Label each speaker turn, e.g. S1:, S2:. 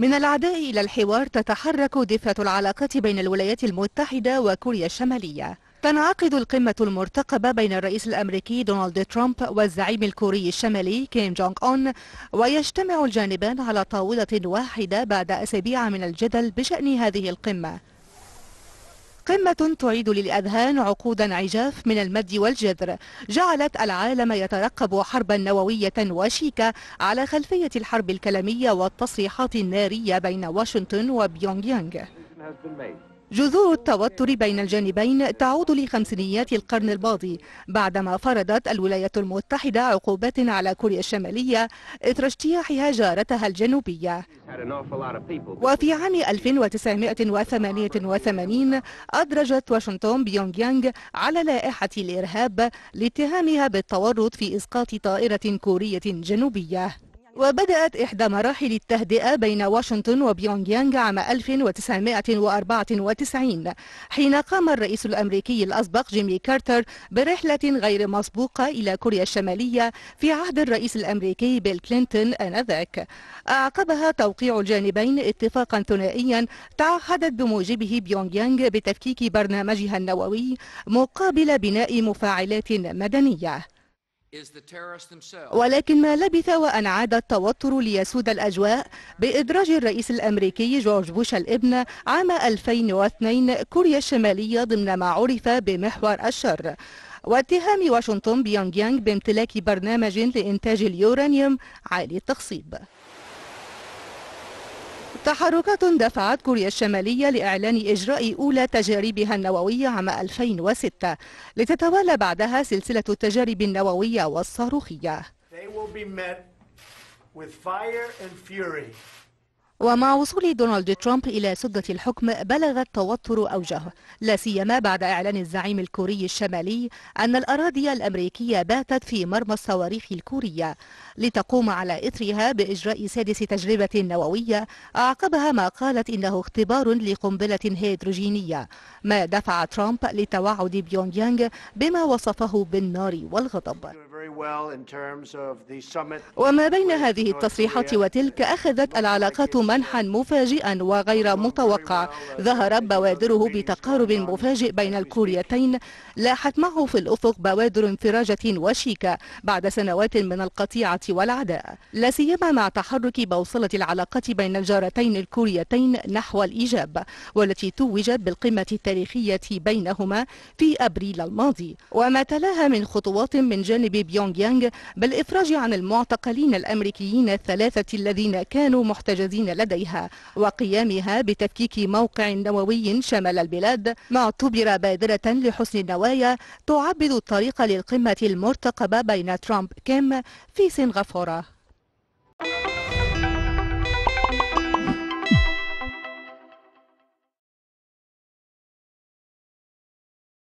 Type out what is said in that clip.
S1: من العداء إلى الحوار تتحرك دفة العلاقات بين الولايات المتحدة وكوريا الشمالية تنعقد القمة المرتقبة بين الرئيس الأمريكي دونالد ترامب والزعيم الكوري الشمالي كيم جونغ أون ويجتمع الجانبان على طاولة واحدة بعد أسابيع من الجدل بشأن هذه القمة قمة تعيد للأذهان عقودا عجاف من المد والجذر جعلت العالم يترقب حربا نووية وشيكة على خلفية الحرب الكلامية والتصريحات النارية بين واشنطن وبيونغ يانغ جذور التوتر بين الجانبين تعود لخمسينيات القرن الماضي بعدما فرضت الولايات المتحدة عقوبات على كوريا الشمالية إثر اجتياحها جارتها الجنوبية وفي عام 1988 أدرجت واشنطن بيونغ يانغ على لائحة الإرهاب لاتهامها بالتورط في إسقاط طائرة كورية جنوبية وبدأت إحدى مراحل التهدئة بين واشنطن وبيونغ يانغ عام 1994 حين قام الرئيس الأمريكي الأسبق جيمي كارتر برحلة غير مسبوقة إلى كوريا الشمالية في عهد الرئيس الأمريكي بيل كلينتون آنذاك أعقبها توقيع الجانبين اتفاقا ثنائيا تعهدت بموجبه بيونغ يانغ بتفكيك برنامجها النووي مقابل بناء مفاعلات مدنية ولكن ما لبث وأن عاد التوتر ليسود الأجواء بإدراج الرئيس الأمريكي جورج بوش الابن عام 2002 كوريا الشمالية ضمن ما عرف بمحور الشر واتهام واشنطن بيونغ يانغ بامتلاك برنامج لإنتاج اليورانيوم عالي التخصيب تحركات دفعت كوريا الشمالية لإعلان إجراء أولى تجاربها النووية عام 2006 لتتوالى بعدها سلسلة التجارب النووية والصاروخية. ومع وصول دونالد ترامب إلى سدة الحكم بلغ التوتر أوجه لا سيما بعد إعلان الزعيم الكوري الشمالي أن الأراضي الأمريكية باتت في مرمى الصواريخ الكورية لتقوم على إثرها بإجراء سادس تجربة نووية أعقبها ما قالت إنه اختبار لقنبلة هيدروجينية ما دفع ترامب لتوعد بيونغ يانغ بما وصفه بالنار والغضب وما بين هذه التصريحات وتلك أخذت العلاقات منحا مفاجئا وغير متوقع uh, ظهر بوادره بتقارب مفاجئ بين الكوريتين لاحت معه في الأفق بوادر انفراجة وشيكة بعد سنوات من القطيعة والعداء لا سيما مع تحرك بوصلة العلاقات بين الجارتين الكوريتين نحو الإيجاب والتي توجت بالقمة التاريخية بينهما في أبريل الماضي وما تلاها من خطوات من جانب بيونغ يانغ بالإفراج عن المعتقلين الأمريكيين الثلاثة الذين كانوا محتجزين لديها وقيامها بتفكيك موقع نووي شمال البلاد ما اعتبر بادرة لحسن النوايا تعبد الطريق للقمة المرتقبة بين ترامب كيم في سنغافورة